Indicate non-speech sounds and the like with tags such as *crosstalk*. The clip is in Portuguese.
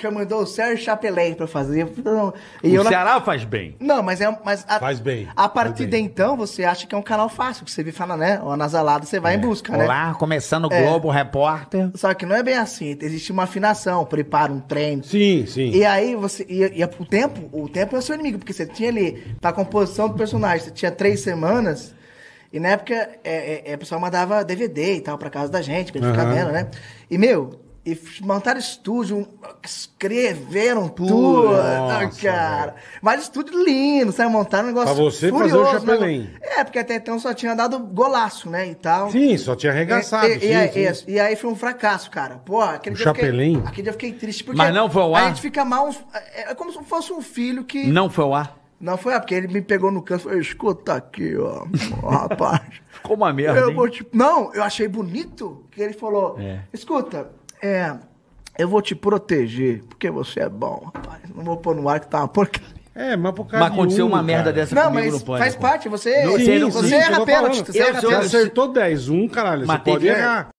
Que mandou o Sérgio Chapelin pra fazer. Não, e o Ceará não... faz bem. Não, mas é. Mas a, faz bem. A partir bem. de então, você acha que é um canal fácil, que você vê fala, né? Ou nasalado, você vai é. em busca, né? Olá, né? Lá, começando o é. Globo, é. Repórter. Só que não é bem assim. Existe uma afinação, prepara um treino. Sim, sim. E aí você. E, e o tempo, o tempo é o seu inimigo, porque você tinha ali, pra tá composição do personagem, você tinha três semanas. E na época, é, é, a é, pessoa mandava DVD e tal pra casa da gente, pra gente uhum. ficar vendo, né? E, meu, e montaram estúdio, escreveram tudo, né, Nossa, cara. Mas estúdio lindo, sabe? Montaram um negócio Pra você furioso, fazer o chapelém. Né? É, porque até então só tinha dado golaço, né, e tal. Sim, só tinha arregaçado. E, e, sim, e, sim. e aí foi um fracasso, cara. Pô, aquele o dia Fiquei, aquele dia eu fiquei triste. Porque Mas não foi o ar? A gente fica mal, é, é como se fosse um filho que... Não foi o ar? Não foi, ar, porque ele me pegou no canto e falou: escuta aqui, ó, rapaz. *laughs* Ficou uma merda. Eu, tipo, não, eu achei bonito que ele falou: é. escuta, é, eu vou te proteger, porque você é bom, rapaz. Não vou pôr no ar que tá uma porcaria. É, mas por causa Mas aconteceu uma merda dessa não, comigo mas pode errar.